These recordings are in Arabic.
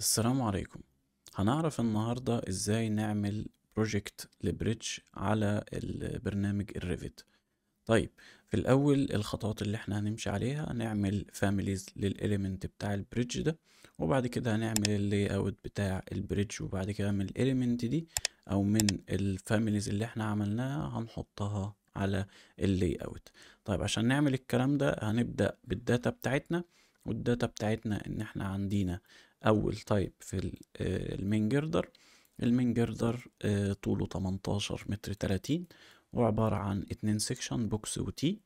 السلام عليكم هنعرف النهاردة ازاي نعمل بروجكت لبريدج على البرنامج الريفيت طيب في الاول الخطوات اللي احنا هنمشي عليها هنعمل فاميليز للاليمنت بتاع البريدج ده وبعد كده هنعمل اللي اوت بتاع البريدج وبعد كده من الاليمنت دي او من الفاميليز اللي احنا عملناها هنحطها على اللي اوت طيب عشان نعمل الكلام ده هنبدأ بالداتا بتاعتنا والداتا بتاعتنا ان احنا عندينا أول تايب في آه، المين جردر المين جردر آه، طوله 18 متر 30 وعبارة عن اتنين سيكشن بوكس وتي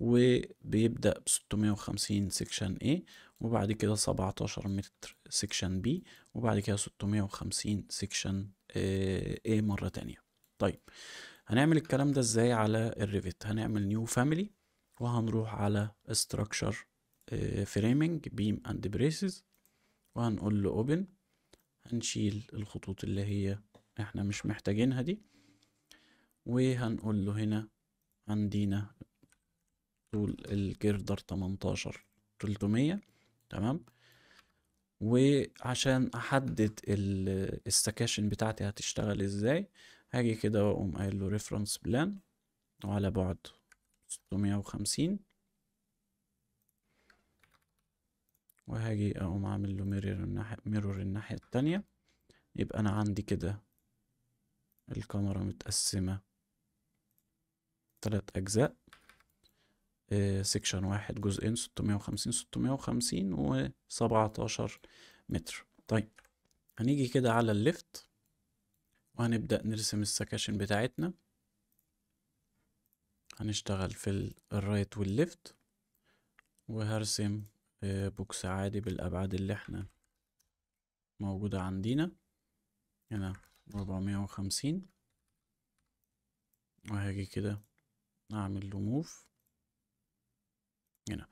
وبيبدأ ب 650 سيكشن A وبعد كده 17 متر سيكشن B وبعد كده 650 سيكشن آه، A مرة تانية طيب هنعمل الكلام ده ازاي على الريفت هنعمل نيو فاميلي وهنروح على structure فريمنج بيم اند braces وهنقول له اوبن هنشيل الخطوط اللي هي احنا مش محتاجينها دي وهنقول له هنا عندنا طول الجردر 18 300 تمام وعشان احدد السكاشن بتاعتي هتشتغل ازاي هاجي كده واقوم قايل له ريفرنس بلان وعلى بعد 650 وهاجي اقوم عامل له ميرور الناحية ميرور الناحية التانية يبقى انا عندي كده الكاميرا متقسمة تلات اجزاء سكشن آه، سيكشن واحد جزئين ستمية وخمسين ستمية وخمسين وسبعتاشر متر طيب هنيجي كده على الليفت وهنبدأ نرسم السكاشن بتاعتنا هنشتغل في الرايت والليفت وهرسم بوكس عادي بالأبعاد اللي احنا موجودة عندينا هنا اربعمية وخمسين وهاجي كده أعمل له موف هنا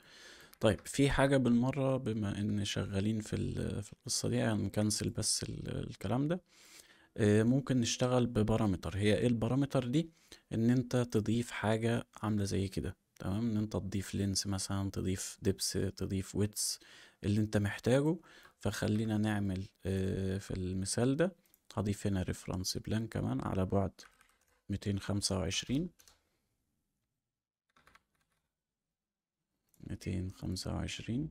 طيب في حاجة بالمرة بما إن شغالين في في القصة دي هنكنسل يعني بس الكلام ده آه، ممكن نشتغل ببارامتر هي ايه البارامتر دي ان انت تضيف حاجة عاملة زي كده تمام ان انت تضيف لينس مثلا تضيف دبس تضيف ويتس اللي انت محتاجه فخلينا نعمل آه، في المثال ده هضيف هنا ريفرنس بلان كمان على بعد 225 225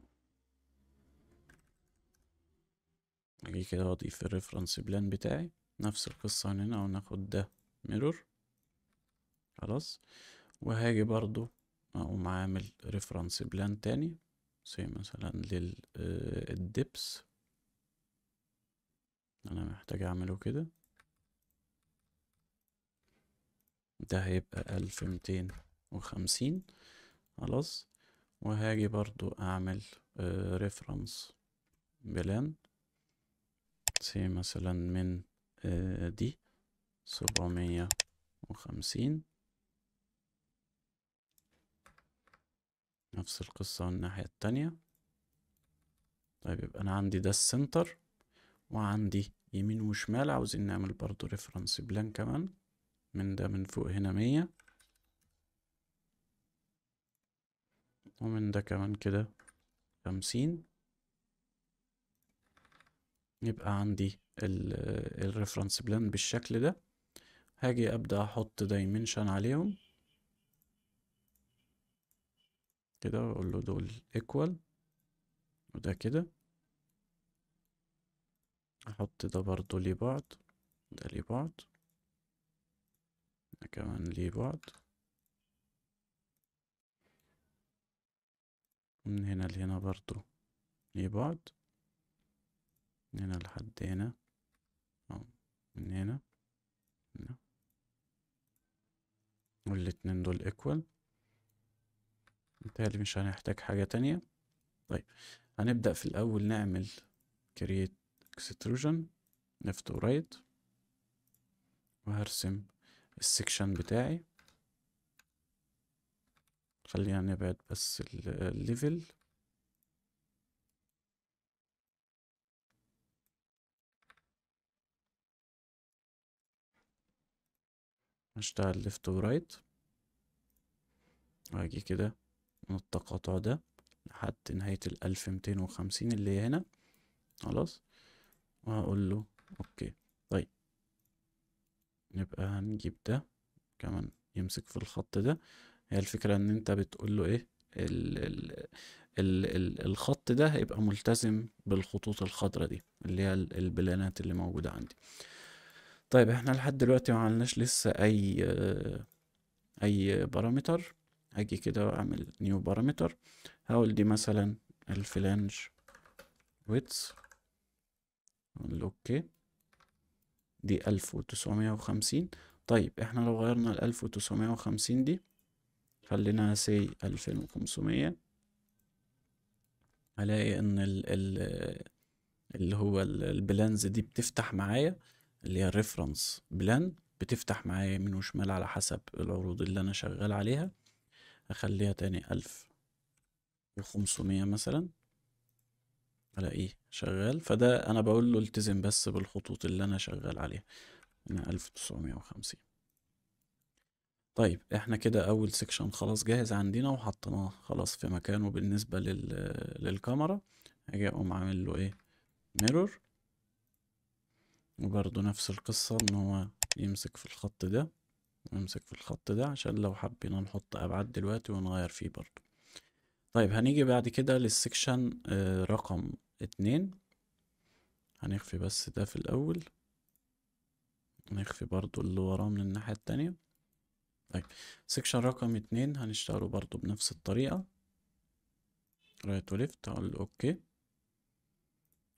اجي كده واضيف الريفرنس بلان بتاعي نفس القصة هنا وناخد ده ميرور خلاص وهاجي برضو اقوم عامل ريفرنس بلان تاني زي مثلا للدبس آه، انا محتاج اعمله كده ده هيبقى الف ميتين وخمسين خلاص وهاجي برضو اعمل ريفرنس بلان سي مثلا من آه، دي سبعمية وخمسين نفس القصة والناحية التانية طيب يبقى أنا عندي ده السنتر وعندي يمين وشمال عاوزين نعمل برضو ريفرنس بلان كمان من ده من فوق هنا مية ومن ده كمان كده خمسين يبقى عندي الريفرنس بلان بالشكل ده هاجي أبدأ أحط دايمنشن عليهم كده اقول له دول ايكوال وده كده احط ده برضو ليه بعض ده ليه بعض ده كمان ليه بعض من هنا لهنا برضو ليه بعض من هنا لحد هنا أو من هنا هنا والاتنين دول ايكوال متهيألي مش هنحتاج حاجة تانية طيب هنبدأ في الأول نعمل create extrusion left و right وهرسم السكشن بتاعي خلينا نبعد بس الليفل هشتغل ليفت ورايت واجي كده من التقاطع ده لحد نهاية الألف ميتين وخمسين اللي هنا خلاص وهقول له أوكي طيب نبقى هنجيب ده كمان يمسك في الخط ده هي الفكرة إن أنت بتقول له إيه ال ال ال ال الخط ده هيبقى ملتزم بالخطوط الخضراء دي اللي هي البلانات اللي موجودة عندي طيب احنا لحد دلوقتي ما عملناش لسه أي أي بارامتر هاجي كده واعمل نيو بارامتر هقول دي مثلا الفلانج ويتس اقول اوكي دي الف وتسعمية وخمسين طيب احنا لو غيرنا الالف وتسعمية وخمسين دي خلينا سي الفين وخمسمية هلاقي ان ال ال اللي هو البلانز دي بتفتح معايا اللي هي الريفرنس بلان بتفتح معايا يمين وشمال على حسب العروض اللي انا شغال عليها اخليها تاني الف وخمسمية مثلا الاقيه شغال فده انا بقول له التزم بس بالخطوط اللي انا شغال عليها هنا الف تسعمية وخمسين طيب احنا كده اول سكشن خلاص جاهز عندنا وحطيناه خلاص في مكانه بالنسبة لل... للكاميرا أجي اقوم عامل له ايه ميرور وبرضه نفس القصة ان هو يمسك في الخط ده نمسك في الخط ده عشان لو حبينا نحط ابعاد دلوقتي ونغير فيه برضو طيب هنيجي بعد كده للسكشن آه، رقم اتنين هنخفي بس ده في الاول نخفي برضو اللي وراه من الناحية التانية طيب سكشن رقم اتنين هنشتغله برضو بنفس الطريقة رايت وليفت هقول اوكي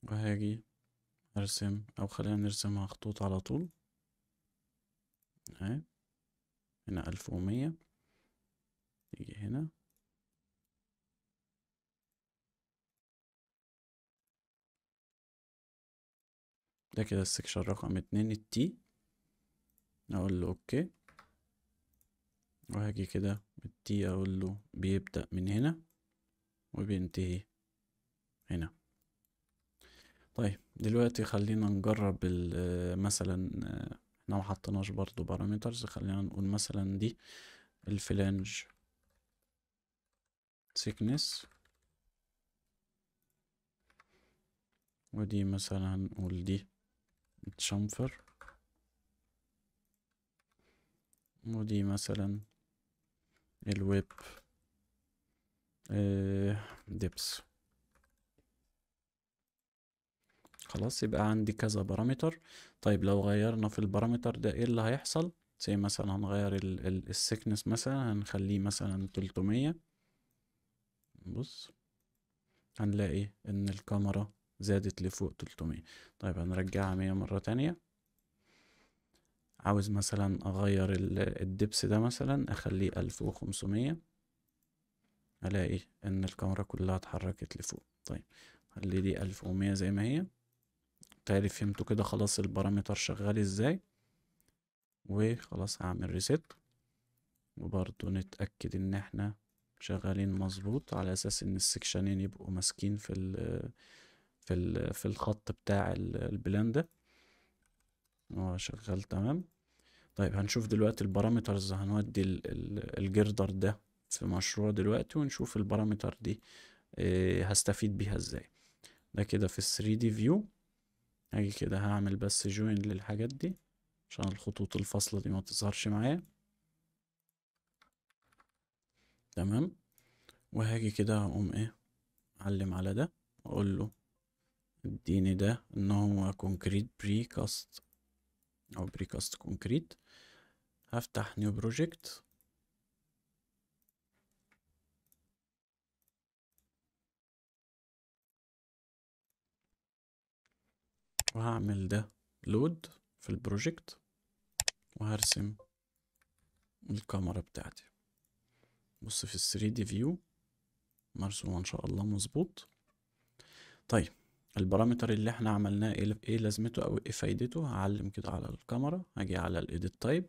وهاجي ارسم او خلينا نرسمها خطوط على طول اهي هنا ألف ومية تيجي هنا ده كده السكشن رقم اتنين التي أقول له أوكي وهاجي كده التي أقول له بيبدأ من هنا وبينتهي هنا طيب دلوقتي خلينا نجرب مثلا احنا ما حطيناش برضو بارامترز خلينا نقول مثلا دي الفلانج سيكنس ودي مثلا هنقول دي الشامفر ودي مثلا الويب دبس آه، خلاص يبقى عندي كذا بارامتر طيب لو غيرنا في البارامتر ده ايه اللي هيحصل زي مثلا هنغير السكنس مثلا هنخليه مثلا 300 بص هنلاقي ان الكاميرا زادت لفوق 300 طيب هنرجعها 100 مرة تانية عاوز مثلا اغير الدبس ده مثلا اخليه 1500 الاقي ان الكاميرا كلها اتحركت لفوق طيب خلي دي 1100 زي ما هي بالتالي فهمتوا كده خلاص البارامتر شغال ازاي وخلاص هعمل ريسيت وبرضو نتأكد ان احنا شغالين مظبوط على اساس ان السكشنين يبقوا ماسكين في الـ في الـ في الخط بتاع البلان ده هو شغال تمام طيب هنشوف دلوقتي البارامترز هنودي الجردر ده في مشروع دلوقتي ونشوف البارامتر دي آه، هستفيد بيها ازاي ده كده في 3 دي فيو هاجي كده هعمل بس جوين للحاجات دي عشان الخطوط الفاصلة دي ما تظهرش معايا تمام وهاجي كده هقوم ايه اعلم على ده واقول له اديني ده ان هو كونكريت بريكاست او بريكاست كونكريت هفتح نيو بروجكت وهعمل ده لود في البروجكت وهرسم الكاميرا بتاعتي بص في ال 3 دي فيو مرسومه ان شاء الله مظبوط طيب البارامتر اللي احنا عملناه إيه, ايه لازمته او ايه فايدته هعلم كده على الكاميرا هاجي على الايديت تايب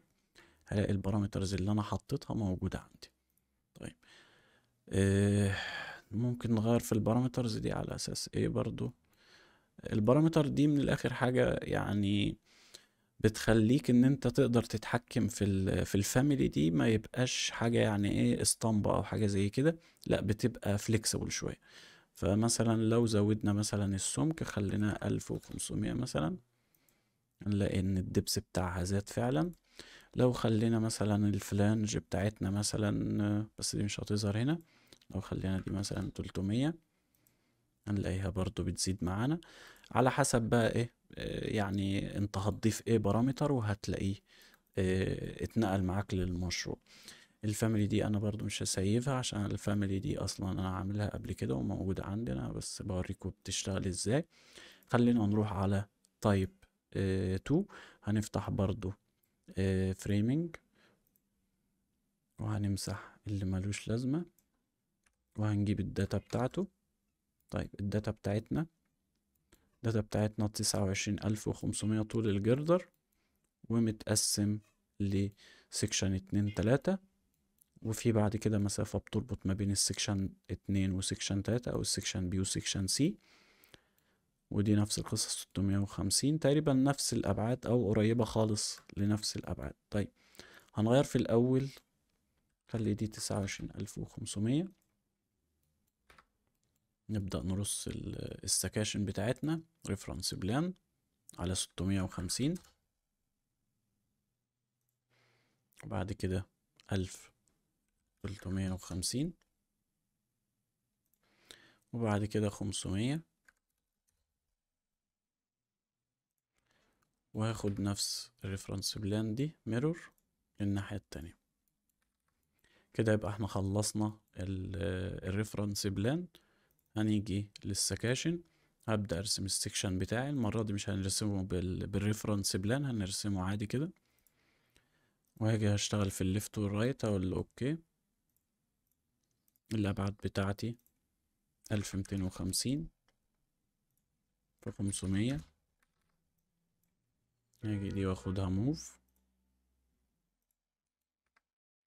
هلاقي البارامترز اللي انا حطيتها موجوده عندي طيب اه ممكن نغير في البارامترز دي على اساس ايه برضو البارامتر دي من الاخر حاجه يعني بتخليك ان انت تقدر تتحكم في في الفاميلي دي ما يبقاش حاجه يعني ايه اسطمبه او حاجه زي كده لا بتبقى فليكسبل شويه فمثلا لو زودنا مثلا السمك خلينا 1500 مثلا نلاقي ان الدبس بتاعها زاد فعلا لو خلينا مثلا الفلانج بتاعتنا مثلا بس دي مش هتظهر هنا لو خلينا دي مثلا 300 هنلاقيها برضو بتزيد معانا على حسب بقى ايه آه، يعني انت هتضيف ايه بارامتر وهتلاقيه اه اتنقل معاك للمشروع الفاميلي دي انا برضو مش هسيبها عشان الفاميلي دي اصلا انا عاملها قبل كده وموجودة عندنا بس بوريكم بتشتغل ازاي خلينا نروح على تايب آه، تو هنفتح برضو فريمينج آه، وهنمسح اللي ملوش لازمة وهنجيب الداتا بتاعته طيب الداتا بتاعتنا الداتا بتاعتنا تسعة وعشرين ألف وخمسمية طول الجردر ومتقسم لسكشن اتنين تلاتة وفي بعد كده مسافة بتربط ما بين السكشن اتنين وسكشن تلاتة أو السكشن بي وسكشن سي ودي نفس القصة ستمية وخمسين تقريبا نفس الأبعاد أو قريبة خالص لنفس الأبعاد طيب هنغير في الأول خلي دي تسعة وعشرين ألف وخمسمية نبدأ نرص السكاشن بتاعتنا ريفرنس بلان على 650 وبعد كده 1350 وبعد كده 500 وهاخد نفس الريفرنس بلان دي ميرور للناحية التانية كده يبقى احنا خلصنا الريفرنس بلان هنيجي للسكاشن هبدأ ارسم السكشن بتاعي المرة دي مش هنرسمه بال... بالريفرنس بلان هنرسمه عادي كده وهاجي هشتغل في الليفت والرايت اقول له اوكي الابعاد بتاعتي الف وخمسين في 500 هاجي دي واخدها موف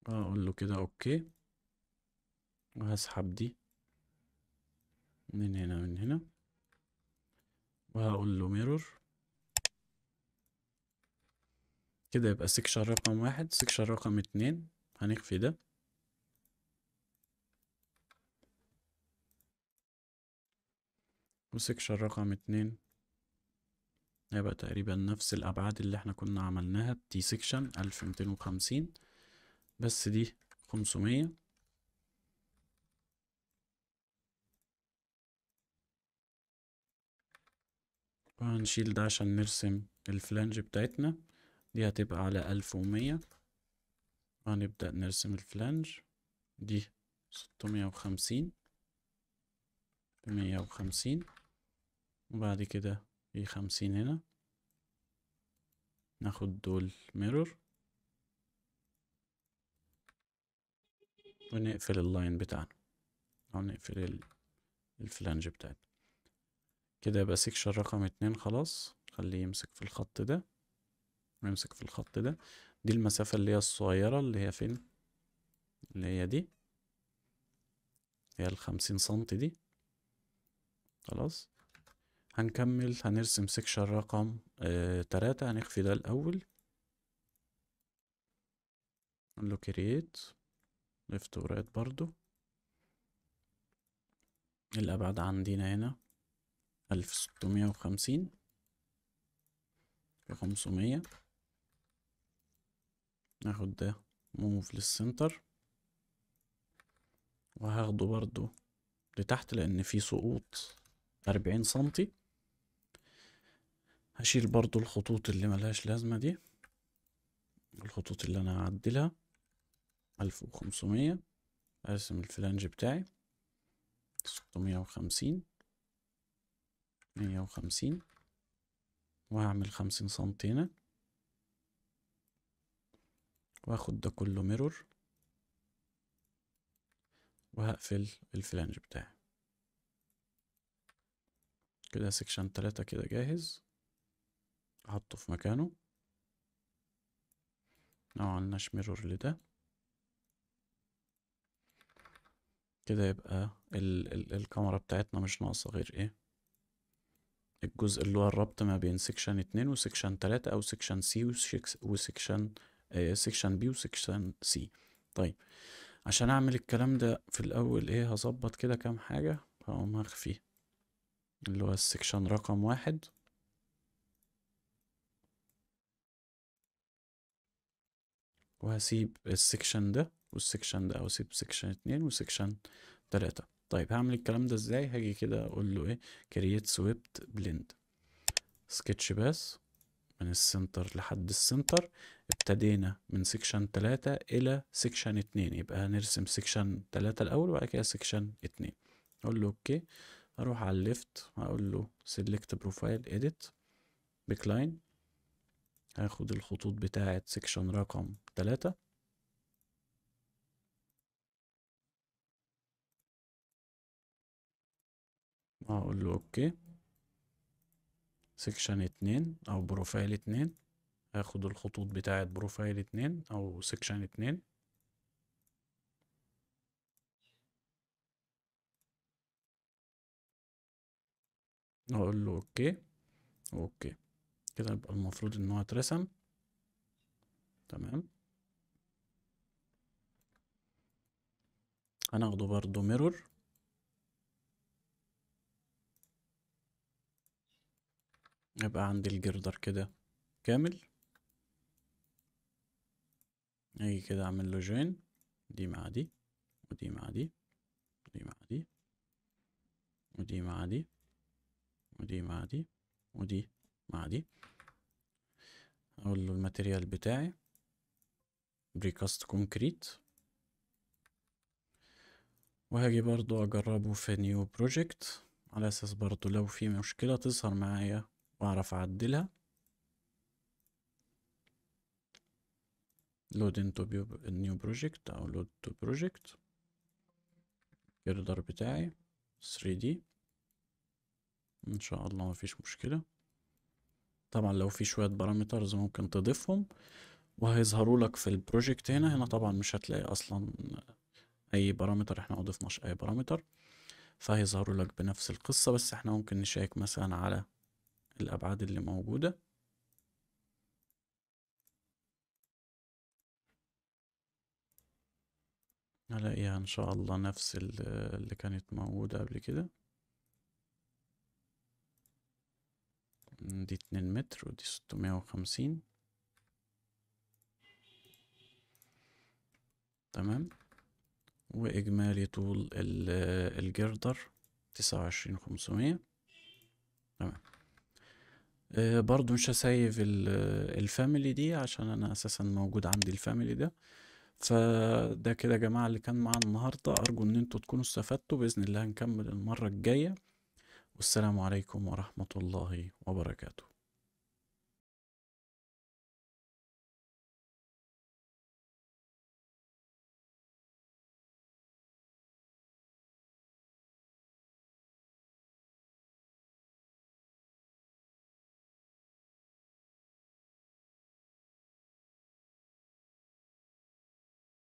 اقول له كده اوكي وهسحب دي من هنا من هنا وهقول له ميرور كده يبقى سكشن رقم واحد سكشن رقم اتنين هنخفي ده وسكشن رقم اتنين هيبقى تقريبا نفس الأبعاد اللي احنا كنا عملناها دي سكشن ألف ميتين وخمسين بس دي خمسمية وهنشيل ده عشان نرسم الفلانج بتاعتنا دي هتبقى على ألف ومية هنبدأ نرسم الفلانج دي ستمية وخمسين مية وخمسين وبعد كده في خمسين هنا ناخد دول ميرور ونقفل اللاين بتاعنا أو نقفل الفلانج بتاعتنا كده يبقى سيكشن رقم اتنين خلاص خليه يمسك في الخط ده ويمسك في الخط ده دي المسافة اللي هي الصغيرة اللي هي فين اللي هي دي هي الخمسين سنتي دي خلاص هنكمل هنرسم سيكشن رقم آه تلاتة هنخفي ده الأول نقول له كرييت ليفت ورايت برضو الأبعاد عندنا هنا ألف ستمية وخمسين في خمسمية ناخد ده موف للسنتر وهاخده برضو لتحت لأن في سقوط أربعين سنتي هشيل برضو الخطوط اللي ملهاش لازمة دي الخطوط اللي أنا هعدلها ألف وخمسمية أرسم الفلانج بتاعي ستمية وخمسين مية وخمسين وهعمل خمسين سنتي هنا واخد ده كله ميرور وهقفل الفلانج بتاعي كده سكشن تلاتة كده جاهز احطه في مكانه لو عملناش ميرور لده كده يبقى ال ال الكاميرا بتاعتنا مش ناقصة غير ايه الجزء اللي هو الربط ما بين سكشن اتنين وسكشن تلاتة أو سكشن سي وسكشن سكشن بي وسكشن سي طيب عشان أعمل الكلام ده في الأول إيه هظبط كده كام حاجة هقوم أخفيه اللي هو السكشن رقم واحد وهسيب السكشن ده والسكشن ده أو سيب سكشن اتنين وسكشن تلاتة طيب هعمل الكلام ده ازاي هاجي كده اقول له ايه كرييت سويبت بليند سكتش باس من السنتر لحد السنتر ابتدينا من سكشن 3 الى سكشن 2 يبقى هنرسم سكشن 3 الاول وبعد كده سكشن 2 اقول له اوكي اروح على الليفت هقول له سيلكت بروفايل اديت بكلاين هاخد الخطوط بتاعه سكشن رقم 3 هقول له اوكي سكشن اتنين او بروفايل اتنين هاخد الخطوط بتاعة بروفايل اتنين او سكشن اتنين هقول له اوكي اوكي كده يبقى المفروض ان هو اترسم تمام هناخده برضو ميرور يبقى عندي الجردر كده كامل اجي كده اعمل له جوين دي مع دي ودي مع دي ودي مع دي ودي مع دي ودي مع دي ودي مع دي اقول له الماتيريال بتاعي بريكاست كونكريت وهاجي برضو اجربه في نيو بروجكت على اساس برضو لو في مشكلة تظهر معايا واعرف اعدلها load into new project او load to project الجردر بتاعي 3D ان شاء الله ما فيش مشكلة طبعا لو في شوية بارامترز ممكن تضيفهم وهيظهروا لك في البروجكت هنا هنا طبعا مش هتلاقي اصلا اي بارامتر احنا ما ضفناش اي بارامتر فهيظهروا لك بنفس القصة بس احنا ممكن نشيك مثلا على الأبعاد اللي موجودة هلاقيها إن شاء الله نفس اللي كانت موجودة قبل كده دي اتنين متر ودي ستمية وخمسين تمام وإجمالي طول الجردر تسعة وعشرين خمسمية تمام آه، برضو مش هسيف آه، الفاميلي دي عشان انا اساسا موجود عندي الفاميلي ده فده كده يا جماعة اللي كان معانا النهاردة أرجو إن انتوا تكونوا استفدتوا بإذن الله هنكمل المرة الجاية والسلام عليكم ورحمة الله وبركاته